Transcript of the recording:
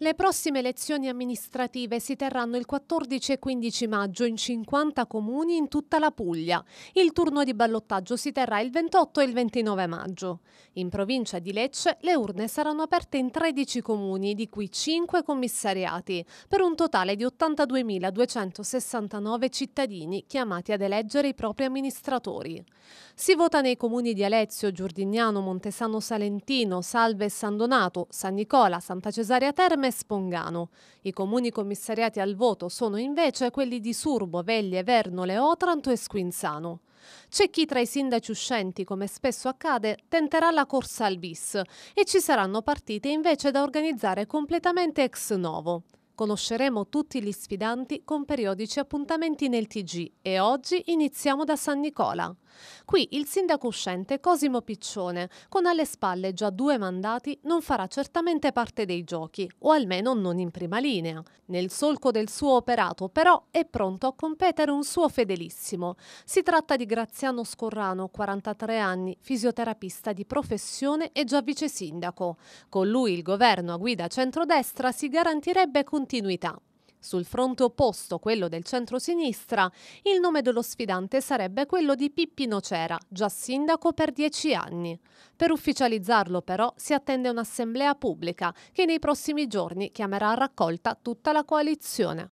Le prossime elezioni amministrative si terranno il 14 e 15 maggio in 50 comuni in tutta la Puglia. Il turno di ballottaggio si terrà il 28 e il 29 maggio. In provincia di Lecce le urne saranno aperte in 13 comuni, di cui 5 commissariati, per un totale di 82.269 cittadini chiamati ad eleggere i propri amministratori. Si vota nei comuni di Alezio, Giordignano, Montesano Salentino, Salve e San Donato, San Nicola, Santa Cesarea Terme e Spongano. I comuni commissariati al voto sono invece quelli di Surbo, Veglie, Vernole, Otranto e Squinzano. C'è chi tra i sindaci uscenti, come spesso accade, tenterà la corsa al bis e ci saranno partite invece da organizzare completamente ex novo. Conosceremo tutti gli sfidanti con periodici appuntamenti nel TG e oggi iniziamo da San Nicola. Qui il sindaco uscente Cosimo Piccione, con alle spalle già due mandati, non farà certamente parte dei giochi, o almeno non in prima linea. Nel solco del suo operato, però, è pronto a competere un suo fedelissimo. Si tratta di Graziano Scorrano, 43 anni, fisioterapista di professione e già vice sindaco. Con lui il governo a guida centrodestra si garantirebbe continuamente continuità. Sul fronte opposto, quello del centro-sinistra, il nome dello sfidante sarebbe quello di Pippi Nocera, già sindaco per dieci anni. Per ufficializzarlo però si attende un'assemblea pubblica che nei prossimi giorni chiamerà a raccolta tutta la coalizione.